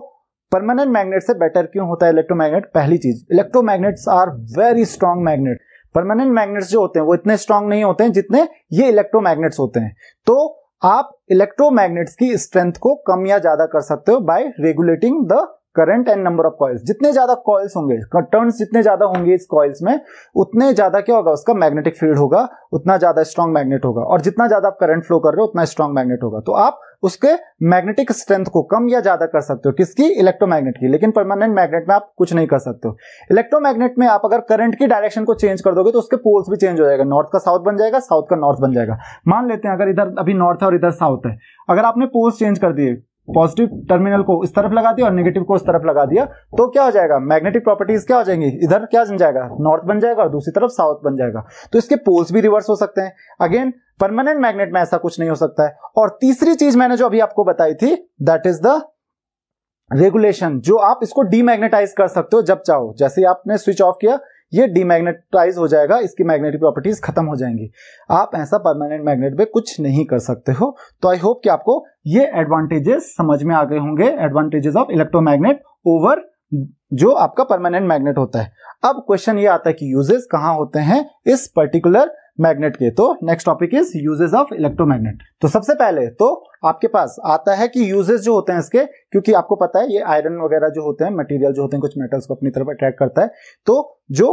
परमानेंट मैग्नेट से बेटर क्यों होता है इलेक्ट्रोमैग्नेट पहली चीज electromagnets are very strong magnet permanent magnets जो होते हैं वो इतने स्ट्रांग नहीं होते हैं जितने ये इलेक्ट्रोमैग्नेट्स होते हैं तो आप इलेक्ट्रोमैग्नेट्स की स्ट्रेंथ को कम या ज्यादा कर सकते हो by regulating the current and number of coils जितने ज्यादा कॉइल्स होंगे टर्न्स जितने ज्यादा होंगे इस कॉइल्स में उतने ज्यादा क्या होगा उसका मैग्नेटिक फील्ड होगा उतना ज्यादा स्ट्रॉन्ग मैग्नेट होगा और जितना ज्यादा आप करंट फ्लो कर रहे हो उतना स्ट्रॉन्ग मैग्नेट होगा तो आप उसके मैग्नेटिक स्ट्रेंथ को कम या ज्यादा कर सकते हो किसकी इलेक्ट्रोमैग्नेट की लेकिन परमानेंट मैग्नेट में आप कुछ नहीं कर सकते हो इलेक्ट्रोमैग्नेट में आप अगर करंट की डायरेक्शन को चेंज कर दोगे तो उसके पोल्स भी चेंज हो जाएगा नॉर्थ का साउथ बन जाएगा साउथ का नॉर्थ बन जाएगा मान लेते हैं अगर इधर अभी नॉर्थ है और इधर साउथ है अगर आपने पोल्स चेंज कर दिए पॉजिटिव टर्मिनल को इस तरफ लगा दिया और नेगेटिव को इस तरफ लगा दिया तो क्या हो जाएगा मैग्नेटिक प्रॉपर्टीज क्या हो जाएंगी इधर क्या बन जाएगा नॉर्थ बन जाएगा और दूसरी तरफ साउथ बन जाएगा तो इसके पोल्स भी रिवर्स हो सकते हैं अगेन परमानेंट मैग्नेट में ऐसा कुछ नहीं हो सकता है और तीसरी चीज मैंने जो अभी आपको बताई थी दैट इज द रेगुलेशन जो आप इसको डीमैग्नेटाइज कर सकते हो जब चाहो जैसे आपने स्विच ऑफ किया ये डीमैग्नेटाइज हो जाएगा इसकी मैग्नेटिक प्रॉपर्टीज खत्म हो जाएंगी आप ऐसा परमानेंट मैग्नेट पे कुछ नहीं कर सकते हो तो आई होप कि आपको ये एडवांटेजेस समझ में आ गए होंगे एडवांटेजेस ऑफ इलेक्ट्रोमैग्नेट ओवर जो आपका परमानेंट मैग्नेट होता है अब क्वेश्चन ये आता है कि यूजेस कहाँ होते हैं इस पर्टिकुलर मैग्नेट के तो next topic is uses of electromagnet तो सबसे पहले तो आपके पास आता है कि यूजेस जो होते हैं इसके क्योंकि आपको पता है ये आयरन वगैरह जो होते हैं मटेरियल जो होते हैं कुछ मेटल्स को अपनी तरफ अट्रैक्ट करता है तो जो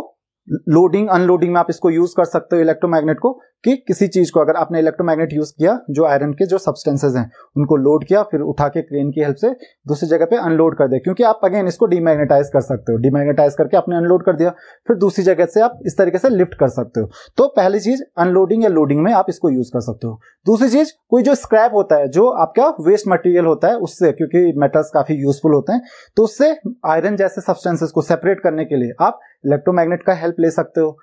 लोडिंग अनलोडिंग में आप इसको यूज कर सकते हो इलेक्ट्रोमैग्नेट को कि किसी चीज को अगर आपने इलेक्ट्रोमैग्नेट यूज किया जो आयरन के जो सब्सटेंसेज हैं उनको लोड किया फिर उठा के क्रेन की हेल्प से दूसरी जगह पे अनलोड कर दे क्योंकि आप अगेन इसको डिमैग्नेटाइज कर सकते हो डीमैग्नेटाइज करके आपने अनलोड कर दिया फिर दूसरी जगह से आप इस तरीके से लिफ्ट कर सकते हो तो पहली चीज अनलोडिंग या लोडिंग में आप इसको यूज कर सकते हो दूसरी चीज कोई जो स्क्रैप होता है जो आपका वेस्ट मटेरियल होता है उससे क्योंकि मेटल्स काफी यूजफुल होते हैं तो उससे आयरन जैसे सब्सटेंसेस को सेपरेट करने के लिए आप इलेक्ट्रोमैग्नेट का हेल्प ले सकते हो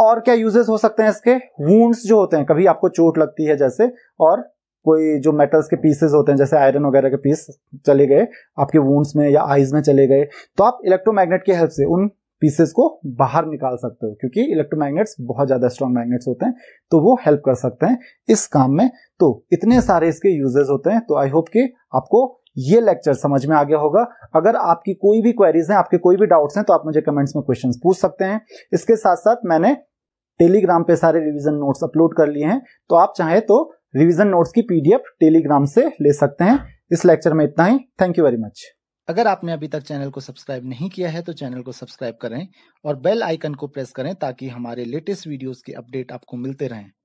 और क्या यूजेस हो सकते हैं इसके वूंड्स जो होते हैं कभी आपको चोट लगती है जैसे और कोई जो मेटल्स के पीसेस होते हैं जैसे आयरन वगैरह के पीस चले गए आपके वूंड्स में या आइज में चले गए तो आप इलेक्ट्रोमैग्नेट की हेल्प से उन पीसेस को बाहर निकाल सकते हो क्योंकि इलेक्ट्रोमैग्नेट्स बहुत ज़्यादा स्ट्रॉन्ग मैग्नेट्स होते हैं तो वो हेल्प कर सकते हैं इस काम में तो इतने सारे इसके यूजेस होते हैं तो आई होप कि आपको ये लेक्चर समझ में आ गया होगा अगर आपकी कोई भी क्वेरीज हैं आपके कोई भी डाउट्स हैं तो आप मुझे कमेंट्स में क्वेश्चन पूछ सकते हैं इसके साथ साथ मैंने टेलीग्राम पे सारे रिवीजन नोट्स अपलोड कर लिए हैं तो आप चाहें तो रिवीजन नोट्स की पीडीएफ टेलीग्राम से ले सकते हैं इस लेक्चर में इतना ही थैंक यू वेरी मच अगर आपने अभी तक चैनल को सब्सक्राइब नहीं किया है तो चैनल को सब्सक्राइब करें और बेल आइकन को प्रेस करें ताकि हमारे लेटेस्ट वीडियोस के अपडेट आपको मिलते रहें